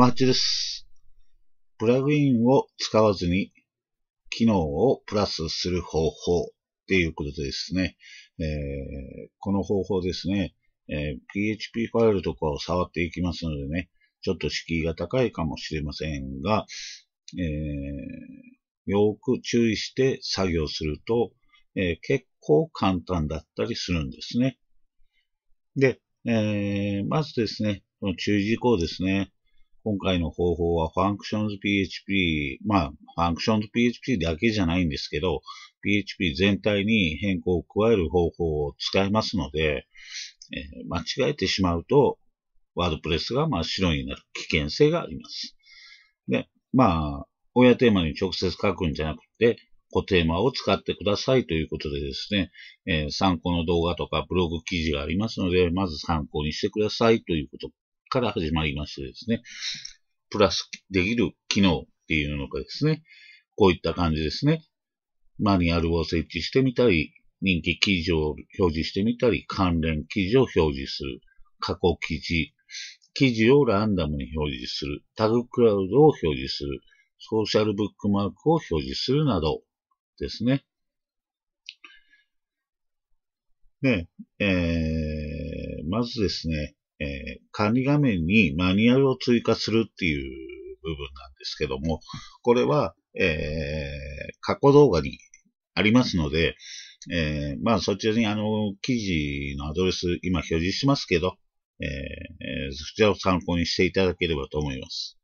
マッチです。プラグインを使わずに機能をプラスする方法っていうことでですね、えー、この方法ですね、えー、PHP ファイルとかを触っていきますのでね、ちょっと敷居が高いかもしれませんが、えー、よく注意して作業すると、えー、結構簡単だったりするんですね。で、えー、まずですね、この注意事項ですね。今回の方法は FunctionsPHP、まあ FunctionsPHP だけじゃないんですけど、PHP 全体に変更を加える方法を使いますので、えー、間違えてしまうと、ワードプレスが真っ白になる危険性があります。で、まあ、親テーマに直接書くんじゃなくて、個テーマを使ってくださいということでですね、えー、参考の動画とかブログ記事がありますので、まず参考にしてくださいということから始まりましてですね、プラスできる機能っていうのがですね、こういった感じですね。マニュアルを設置してみたり、人気記事を表示してみたり、関連記事を表示する、過去記事、記事をランダムに表示する、タグクラウドを表示する、ソーシャルブックマークを表示するなどですね。で、えー、まずですね、えー、管理画面にマニュアルを追加するっていう部分なんですけども、これは、えー、過去動画にありますので、えー、まあそちらにあの、記事のアドレス今表示しますけど、えー、そちらを参考にしていただければと思います。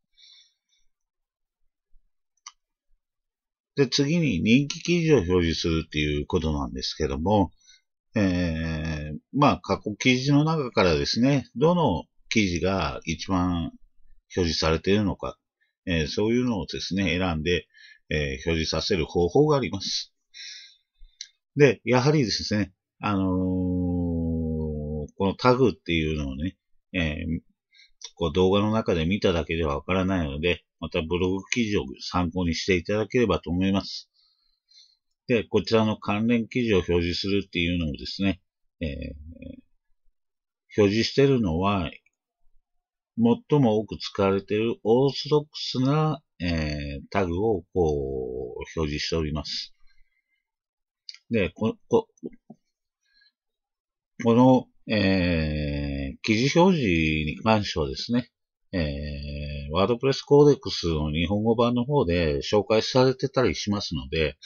で、次に人気記事を表示するっていうことなんですけども、えーまあ、過去記事の中からですね、どの記事が一番表示されているのか、えー、そういうのをですね、選んで、えー、表示させる方法があります。で、やはりですね、あのー、このタグっていうのをね、えこう動画の中で見ただけではわからないので、またブログ記事を参考にしていただければと思います。で、こちらの関連記事を表示するっていうのもですね、えー、表示してるのは、最も多く使われているオーソドックスな、えー、タグをこう表示しております。で、こここの、えー、記事表示に関してはですね、えー、ワードプレスコーデックスの日本語版の方で紹介されてたりしますので、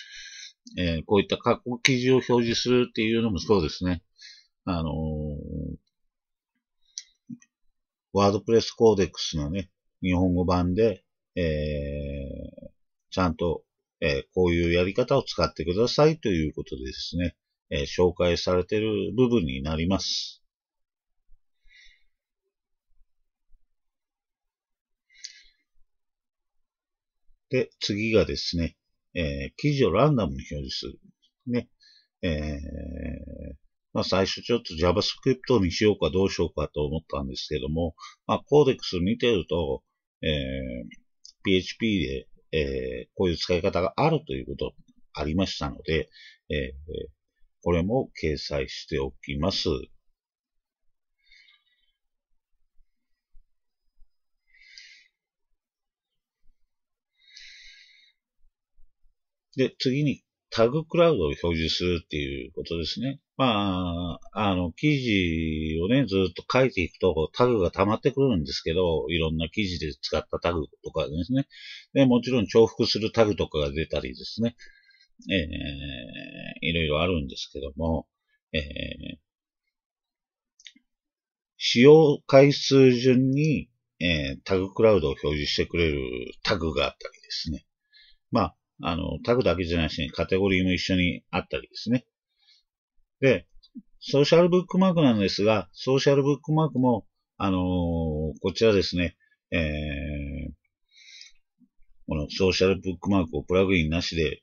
えー、こういった過去記事を表示するっていうのもそうですね。あのワードプレスコーデックスのね、日本語版で、えー、ちゃんと、えー、こういうやり方を使ってくださいということでですね、えー、紹介されている部分になります。で、次がですね、えー、記事をランダムに表示する。ね、えー、まあ、最初ちょっと JavaScript にしようかどうしようかと思ったんですけども、まあ、コーデックス見てると、えー、PHP で、えー、こういう使い方があるということありましたので、えー、これも掲載しておきます。で、次にタグクラウドを表示するっていうことですね。まあ、あの、記事をね、ずっと書いていくと、タグが溜まってくるんですけど、いろんな記事で使ったタグとかですね。で、もちろん重複するタグとかが出たりですね。えー、いろいろあるんですけども、えー、使用回数順に、えー、タグクラウドを表示してくれるタグがあったりですね。まあ、あの、タグだけじゃないし、カテゴリーも一緒にあったりですね。で、ソーシャルブックマークなんですが、ソーシャルブックマークも、あのー、こちらですね、えー、このソーシャルブックマークをプラグインなしで、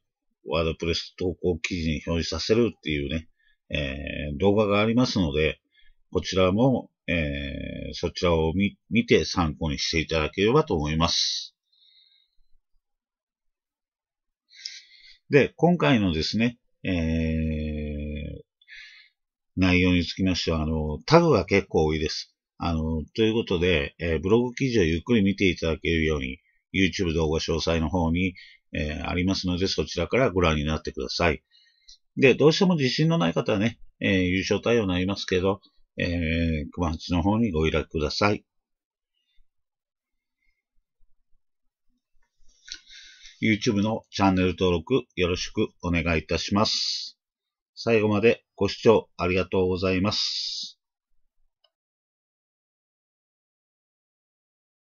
ワードプレス投稿記事に表示させるっていうね、えー、動画がありますので、こちらも、えー、そちらを見て参考にしていただければと思います。で、今回のですね、えー、内容につきましては、あの、タグが結構多いです。あの、ということで、えー、ブログ記事をゆっくり見ていただけるように、YouTube 動画詳細の方に、えー、ありますので、そちらからご覧になってください。で、どうしても自信のない方はね、えー、優勝対応になりますけど、えー、熊八の方にご依頼ください。YouTube のチャンネル登録よろしくお願いいたします。最後までご視聴ありがとうございます。